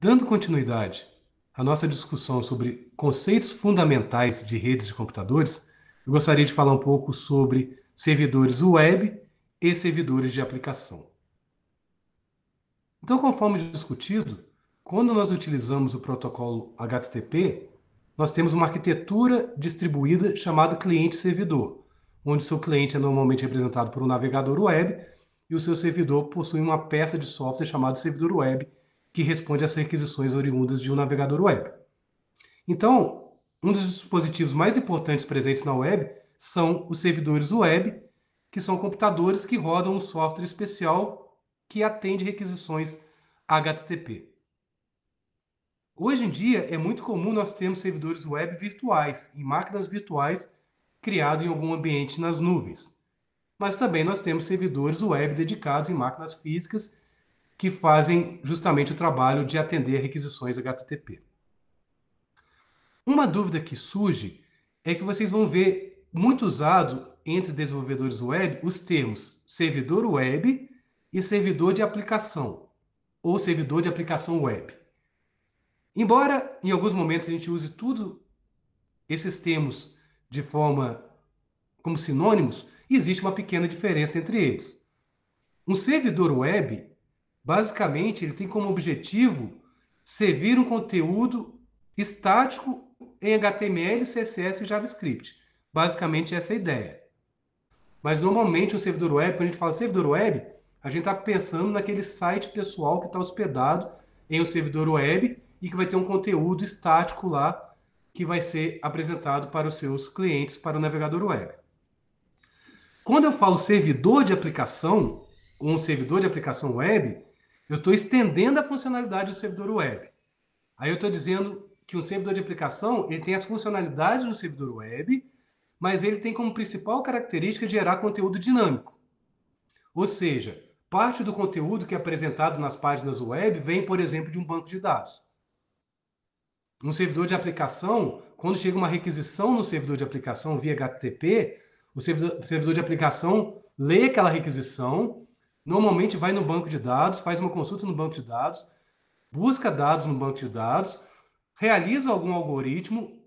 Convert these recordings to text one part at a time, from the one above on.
Dando continuidade à nossa discussão sobre conceitos fundamentais de redes de computadores, eu gostaria de falar um pouco sobre servidores web e servidores de aplicação. Então, conforme discutido, quando nós utilizamos o protocolo HTTP, nós temos uma arquitetura distribuída chamada cliente-servidor, onde seu cliente é normalmente representado por um navegador web e o seu servidor possui uma peça de software chamada servidor web, que responde às requisições oriundas de um navegador web. Então, um dos dispositivos mais importantes presentes na web são os servidores web, que são computadores que rodam um software especial que atende requisições HTTP. Hoje em dia, é muito comum nós termos servidores web virtuais, em máquinas virtuais, criados em algum ambiente nas nuvens. Mas também nós temos servidores web dedicados em máquinas físicas que fazem justamente o trabalho de atender requisições HTTP. Uma dúvida que surge é que vocês vão ver muito usado entre desenvolvedores web os termos servidor web e servidor de aplicação, ou servidor de aplicação web. Embora em alguns momentos a gente use tudo esses termos de forma como sinônimos, existe uma pequena diferença entre eles. Um servidor web Basicamente, ele tem como objetivo servir um conteúdo estático em HTML, CSS e JavaScript. Basicamente, essa é a ideia. Mas, normalmente, o servidor web, quando a gente fala servidor web, a gente está pensando naquele site pessoal que está hospedado em um servidor web e que vai ter um conteúdo estático lá que vai ser apresentado para os seus clientes, para o navegador web. Quando eu falo servidor de aplicação, um servidor de aplicação web, eu estou estendendo a funcionalidade do servidor web. Aí eu estou dizendo que um servidor de aplicação ele tem as funcionalidades do servidor web, mas ele tem como principal característica gerar conteúdo dinâmico. Ou seja, parte do conteúdo que é apresentado nas páginas web vem, por exemplo, de um banco de dados. Um servidor de aplicação, quando chega uma requisição no servidor de aplicação via HTTP, o servidor, servidor de aplicação lê aquela requisição, normalmente vai no banco de dados, faz uma consulta no banco de dados, busca dados no banco de dados, realiza algum algoritmo,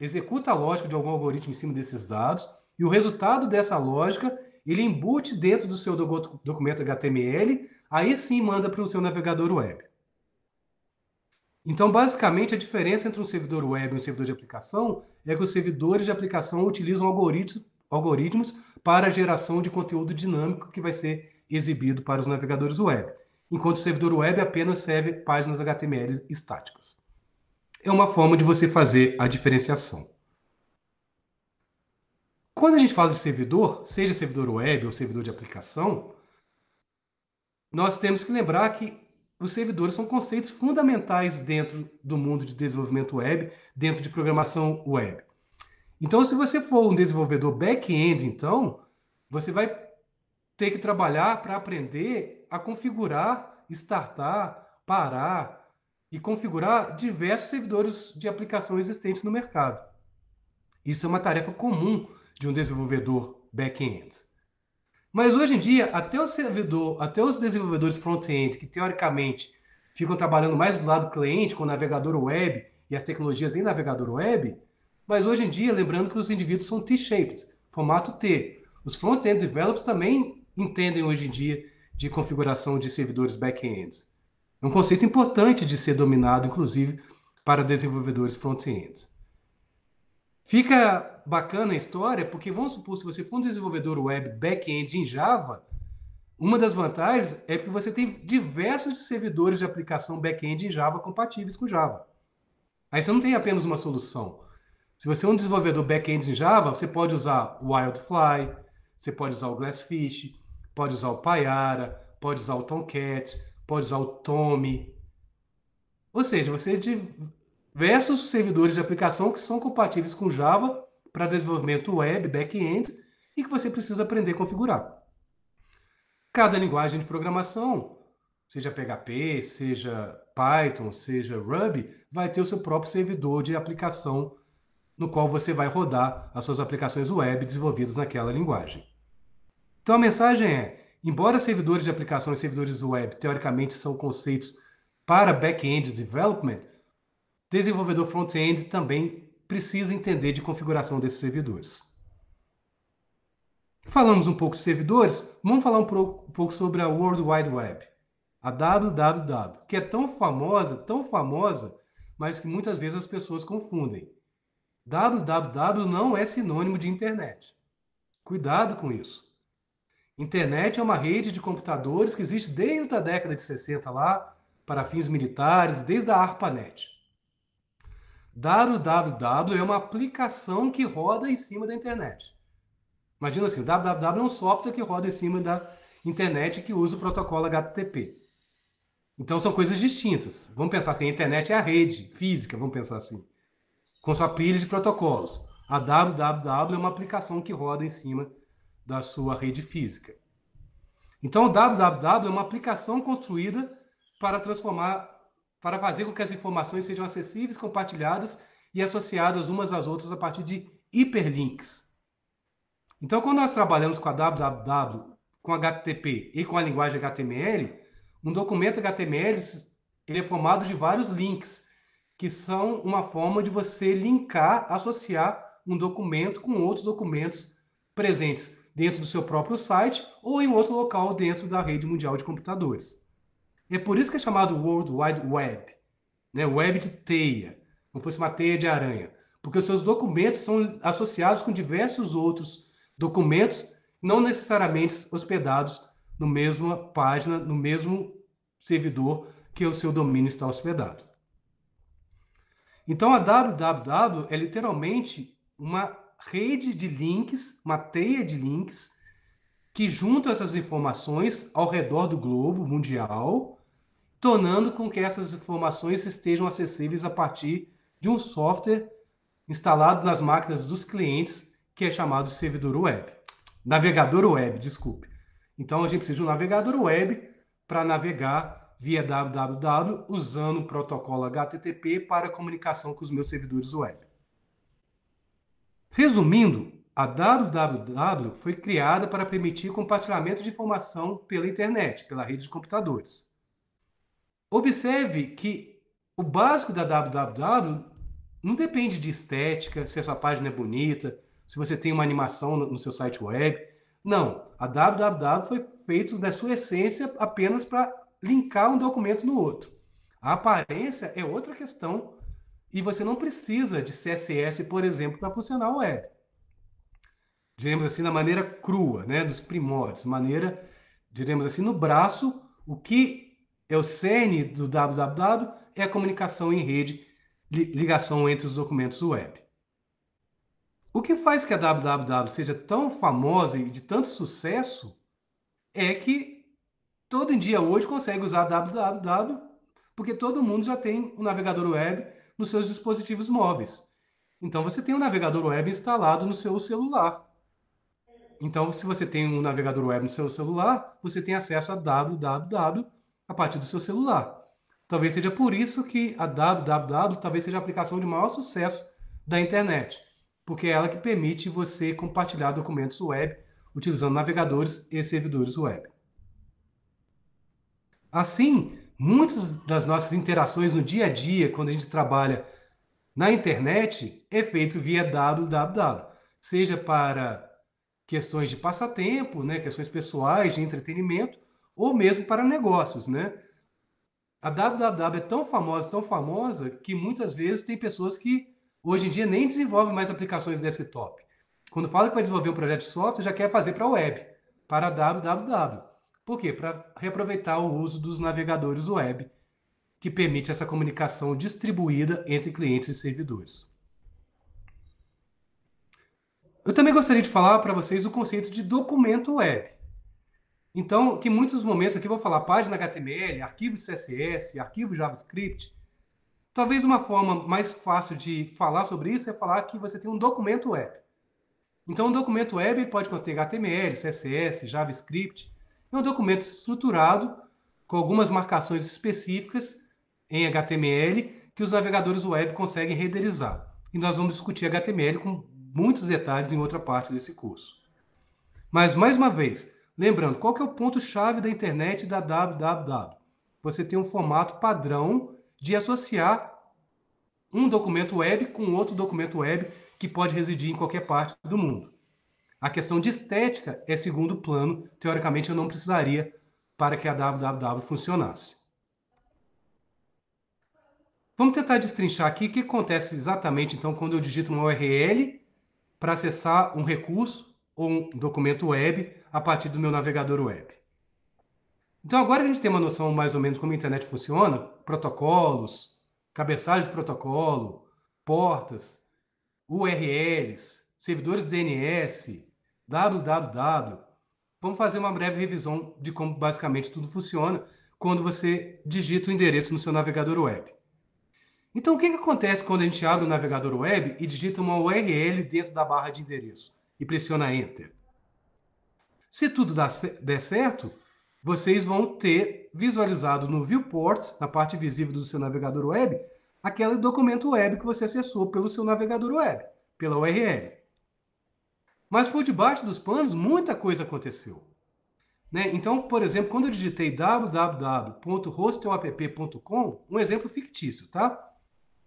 executa a lógica de algum algoritmo em cima desses dados, e o resultado dessa lógica ele embute dentro do seu documento HTML, aí sim manda para o seu navegador web. Então, basicamente, a diferença entre um servidor web e um servidor de aplicação é que os servidores de aplicação utilizam algoritmos, para a geração de conteúdo dinâmico que vai ser exibido para os navegadores web, enquanto o servidor web apenas serve páginas HTML estáticas. É uma forma de você fazer a diferenciação. Quando a gente fala de servidor, seja servidor web ou servidor de aplicação, nós temos que lembrar que os servidores são conceitos fundamentais dentro do mundo de desenvolvimento web, dentro de programação web. Então, se você for um desenvolvedor back-end, então, você vai ter que trabalhar para aprender a configurar, startar, parar e configurar diversos servidores de aplicação existentes no mercado. Isso é uma tarefa comum de um desenvolvedor back-end. Mas hoje em dia, até o servidor, até os desenvolvedores front-end, que teoricamente ficam trabalhando mais do lado cliente, com o navegador web e as tecnologias em navegador web, mas hoje em dia, lembrando que os indivíduos são T-shaped, formato T. Os front-end developers também entendem hoje em dia de configuração de servidores back-ends. É um conceito importante de ser dominado, inclusive, para desenvolvedores front-ends. Fica bacana a história, porque vamos supor, se você for um desenvolvedor web back-end em Java, uma das vantagens é que você tem diversos servidores de aplicação back-end em Java compatíveis com Java. Aí você não tem apenas uma solução. Se você é um desenvolvedor back-end em Java, você pode usar o Wildfly, você pode usar o Glassfish, pode usar o Paiara, pode usar o Tomcat, pode usar o Tome. Ou seja, você tem diversos servidores de aplicação que são compatíveis com Java para desenvolvimento web, back-ends, e que você precisa aprender a configurar. Cada linguagem de programação, seja PHP, seja Python, seja Ruby, vai ter o seu próprio servidor de aplicação no qual você vai rodar as suas aplicações web desenvolvidas naquela linguagem. Então a mensagem é: embora servidores de aplicação e servidores web teoricamente são conceitos para back-end development, desenvolvedor front-end também precisa entender de configuração desses servidores. Falamos um pouco de servidores, vamos falar um pouco sobre a World Wide Web, a WWW, que é tão famosa, tão famosa, mas que muitas vezes as pessoas confundem. WWW não é sinônimo de internet. Cuidado com isso. Internet é uma rede de computadores que existe desde a década de 60 lá, para fins militares, desde a ARPANET. www é uma aplicação que roda em cima da internet. Imagina assim, www é um software que roda em cima da internet que usa o protocolo HTTP. Então são coisas distintas. Vamos pensar assim, a internet é a rede física, vamos pensar assim, com sua pilha de protocolos. A www é uma aplicação que roda em cima da sua rede física. Então, o www é uma aplicação construída para transformar, para fazer com que as informações sejam acessíveis, compartilhadas e associadas umas às outras a partir de hiperlinks. Então, quando nós trabalhamos com a www, com HTTP e com a linguagem HTML, um documento HTML ele é formado de vários links, que são uma forma de você linkar, associar um documento com outros documentos presentes dentro do seu próprio site ou em outro local dentro da rede mundial de computadores. É por isso que é chamado World Wide Web, né? web de teia, não fosse uma teia de aranha, porque os seus documentos são associados com diversos outros documentos, não necessariamente hospedados no mesma página, no mesmo servidor que o seu domínio está hospedado. Então a www é literalmente uma rede de links, uma teia de links, que juntam essas informações ao redor do globo mundial, tornando com que essas informações estejam acessíveis a partir de um software instalado nas máquinas dos clientes, que é chamado servidor web. Navegador web, desculpe. Então a gente precisa de um navegador web para navegar via www usando o protocolo HTTP para comunicação com os meus servidores web. Resumindo, a WWW foi criada para permitir compartilhamento de informação pela internet, pela rede de computadores. Observe que o básico da WWW não depende de estética, se a sua página é bonita, se você tem uma animação no seu site web. Não, a WWW foi feito da sua essência apenas para linkar um documento no outro. A aparência é outra questão e você não precisa de CSS, por exemplo, para funcionar o web. Diremos assim, na maneira crua, né, dos primórdios, maneira, diremos assim, no braço, o que é o cerne do www é a comunicação em rede, ligação entre os documentos web. O que faz que a www seja tão famosa e de tanto sucesso é que todo dia hoje consegue usar www, porque todo mundo já tem um navegador web nos seus dispositivos móveis. Então você tem um navegador web instalado no seu celular. Então, se você tem um navegador web no seu celular, você tem acesso a www a partir do seu celular. Talvez seja por isso que a www talvez seja a aplicação de maior sucesso da internet, porque é ela que permite você compartilhar documentos web utilizando navegadores e servidores web. Assim, Muitas das nossas interações no dia a dia, quando a gente trabalha na internet, é feito via www, seja para questões de passatempo, né, questões pessoais, de entretenimento, ou mesmo para negócios, né? A www é tão famosa, tão famosa, que muitas vezes tem pessoas que hoje em dia nem desenvolvem mais aplicações desktop. Quando fala que vai desenvolver um projeto de software, já quer fazer para a web, para a www. Por quê? Para reaproveitar o uso dos navegadores web, que permite essa comunicação distribuída entre clientes e servidores. Eu também gostaria de falar para vocês o conceito de documento web. Então, que em muitos momentos aqui eu vou falar página HTML, arquivo CSS, arquivo JavaScript. Talvez uma forma mais fácil de falar sobre isso é falar que você tem um documento web. Então, um documento web pode conter HTML, CSS, JavaScript, é um documento estruturado com algumas marcações específicas em HTML que os navegadores web conseguem renderizar. E nós vamos discutir HTML com muitos detalhes em outra parte desse curso. Mas, mais uma vez, lembrando, qual é o ponto-chave da internet da www? Você tem um formato padrão de associar um documento web com outro documento web que pode residir em qualquer parte do mundo. A questão de estética é segundo plano, teoricamente eu não precisaria para que a www funcionasse. Vamos tentar destrinchar aqui o que acontece exatamente então quando eu digito uma URL para acessar um recurso ou um documento web a partir do meu navegador web. Então agora a gente tem uma noção mais ou menos como a internet funciona, protocolos, cabeçalho de protocolo, portas, URLs, servidores DNS, www. Vamos fazer uma breve revisão de como basicamente tudo funciona quando você digita o endereço no seu navegador web. Então, o que, que acontece quando a gente abre o navegador web e digita uma URL dentro da barra de endereço e pressiona Enter? Se tudo der certo, vocês vão ter visualizado no Viewport, na parte visível do seu navegador web, aquele documento web que você acessou pelo seu navegador web, pela URL. Mas por debaixo dos panos, muita coisa aconteceu. Né? Então, por exemplo, quando eu digitei www.hostelapp.com, um exemplo fictício, tá?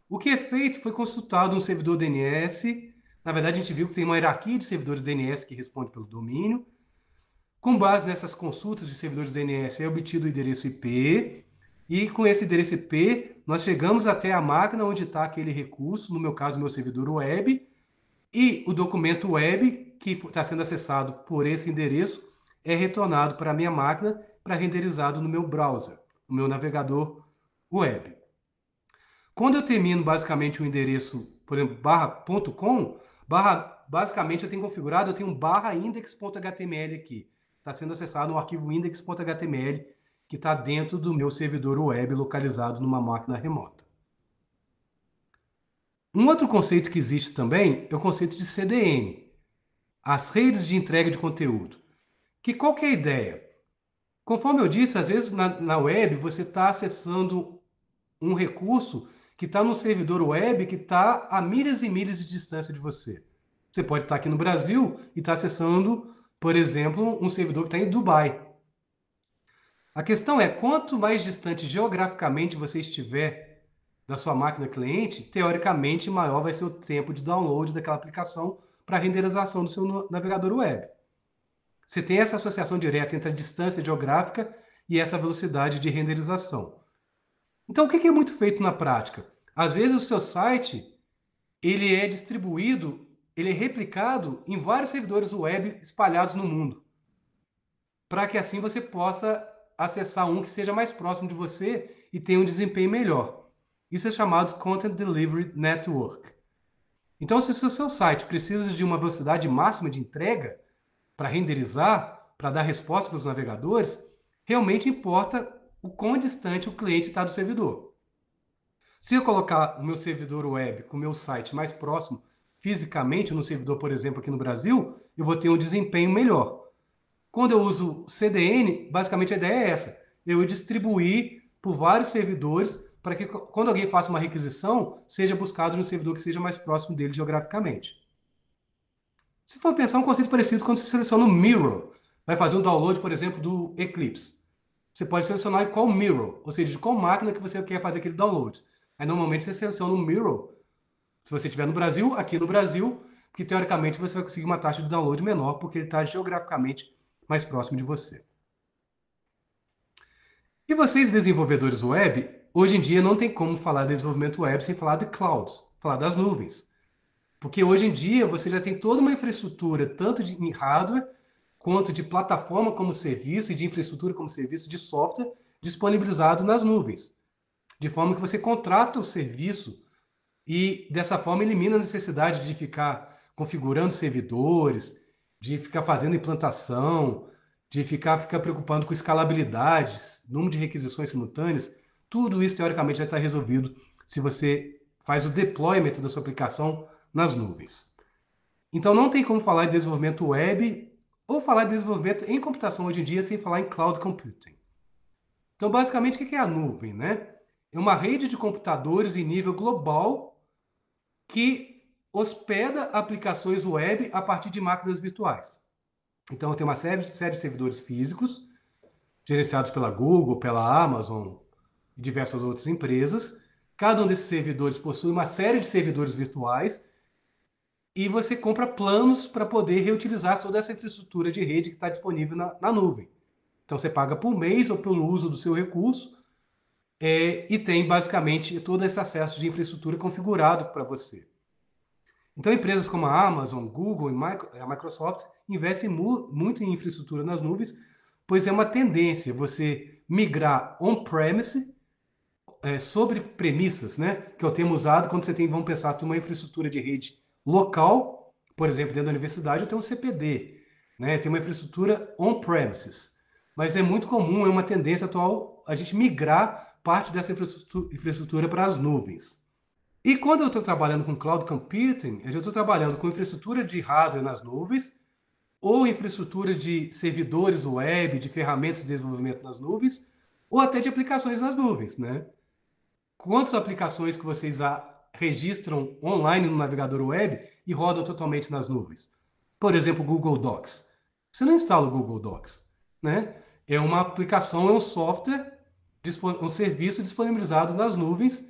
O que é feito foi consultado um servidor DNS. Na verdade, a gente viu que tem uma hierarquia de servidores DNS que responde pelo domínio. Com base nessas consultas de servidores DNS, é obtido o endereço IP. E com esse endereço IP, nós chegamos até a máquina onde está aquele recurso, no meu caso, meu servidor web, e o documento web que está sendo acessado por esse endereço é retornado para a minha máquina para renderizado no meu browser, no meu navegador web. Quando eu termino basicamente o endereço, por exemplo, com, barra, basicamente eu tenho configurado, eu tenho um barra index.html aqui. Está sendo acessado um arquivo index.html que está dentro do meu servidor web localizado numa máquina remota. Um outro conceito que existe também é o conceito de CDN, as redes de entrega de conteúdo. Que qual que é a ideia? Conforme eu disse, às vezes na, na web você está acessando um recurso que está num servidor web que está a milhas e milhas de distância de você. Você pode estar tá aqui no Brasil e estar tá acessando, por exemplo, um servidor que está em Dubai. A questão é quanto mais distante geograficamente você estiver da sua máquina cliente, teoricamente maior vai ser o tempo de download daquela aplicação para renderização do seu navegador web. Você tem essa associação direta entre a distância geográfica e essa velocidade de renderização. Então, o que é muito feito na prática? Às vezes o seu site ele é distribuído, ele é replicado em vários servidores web espalhados no mundo, para que assim você possa acessar um que seja mais próximo de você e tenha um desempenho melhor. Isso é chamado de Content Delivery Network. Então, se o seu site precisa de uma velocidade máxima de entrega para renderizar, para dar resposta para os navegadores, realmente importa o quão distante o cliente está do servidor. Se eu colocar o meu servidor web com o meu site mais próximo fisicamente no servidor, por exemplo, aqui no Brasil, eu vou ter um desempenho melhor. Quando eu uso CDN, basicamente a ideia é essa: eu distribuir por vários servidores para que quando alguém faça uma requisição, seja buscado no servidor que seja mais próximo dele geograficamente. Se for pensar um conceito parecido quando você seleciona o mirror, vai fazer um download, por exemplo, do Eclipse. Você pode selecionar qual mirror, ou seja, de qual máquina que você quer fazer aquele download. Aí normalmente você seleciona o um mirror. Se você estiver no Brasil, aqui no Brasil, que teoricamente você vai conseguir uma taxa de download menor, porque ele está geograficamente mais próximo de você. E vocês, desenvolvedores web, Hoje em dia não tem como falar de desenvolvimento web sem falar de clouds, falar das nuvens. Porque hoje em dia você já tem toda uma infraestrutura, tanto de hardware, quanto de plataforma como serviço e de infraestrutura como serviço de software disponibilizados nas nuvens. De forma que você contrata o serviço e dessa forma elimina a necessidade de ficar configurando servidores, de ficar fazendo implantação, de ficar, ficar preocupando com escalabilidades, número de requisições simultâneas. Tudo isso, teoricamente, já está resolvido se você faz o deployment da sua aplicação nas nuvens. Então, não tem como falar de desenvolvimento web ou falar de desenvolvimento em computação hoje em dia sem falar em cloud computing. Então, basicamente, o que é a nuvem? Né? É uma rede de computadores em nível global que hospeda aplicações web a partir de máquinas virtuais. Então, tem uma série, série de servidores físicos, gerenciados pela Google, pela Amazon, e diversas outras empresas. Cada um desses servidores possui uma série de servidores virtuais e você compra planos para poder reutilizar toda essa infraestrutura de rede que está disponível na, na, nuvem. Então você paga por mês ou pelo uso do seu recurso é, e tem basicamente todo esse acesso de infraestrutura configurado para você. Então empresas como a Amazon, Google e a Microsoft investem mu muito em infraestrutura nas nuvens, pois é uma tendência você migrar on-premise é, sobre premissas, né? Que eu tenho usado quando você tem, vamos pensar, tem uma infraestrutura de rede local, por exemplo, dentro da universidade, eu tenho um CPD, né? Tem uma infraestrutura on-premises. Mas é muito comum, é uma tendência atual a gente migrar parte dessa infraestrutura para as nuvens. E quando eu estou trabalhando com cloud computing, eu estou trabalhando com infraestrutura de hardware nas nuvens ou infraestrutura de servidores web, de ferramentas de desenvolvimento nas nuvens, ou até de aplicações nas nuvens, né? quantas aplicações que vocês registram online no navegador web e rodam totalmente nas nuvens. Por exemplo, Google Docs. Você não instala o Google Docs, né? É uma aplicação, é um software, um serviço disponibilizado nas nuvens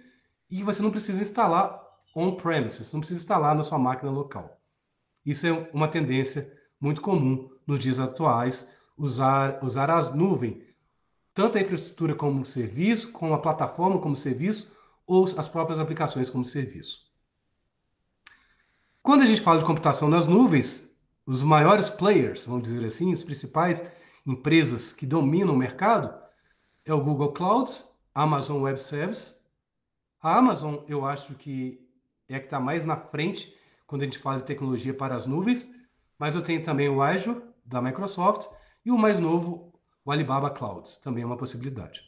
e você não precisa instalar on-premises, não precisa instalar na sua máquina local. Isso é uma tendência muito comum nos dias atuais, usar, usar as nuvens tanto a infraestrutura como serviço, como a plataforma como serviço, ou as próprias aplicações como serviço. Quando a gente fala de computação nas nuvens, os maiores players, vamos dizer assim, as principais empresas que dominam o mercado, é o Google Cloud, Amazon Web Services. A Amazon, eu acho que é a que está mais na frente quando a gente fala de tecnologia para as nuvens, mas eu tenho também o Azure, da Microsoft, e o mais novo, o Alibaba Clouds, também é uma possibilidade.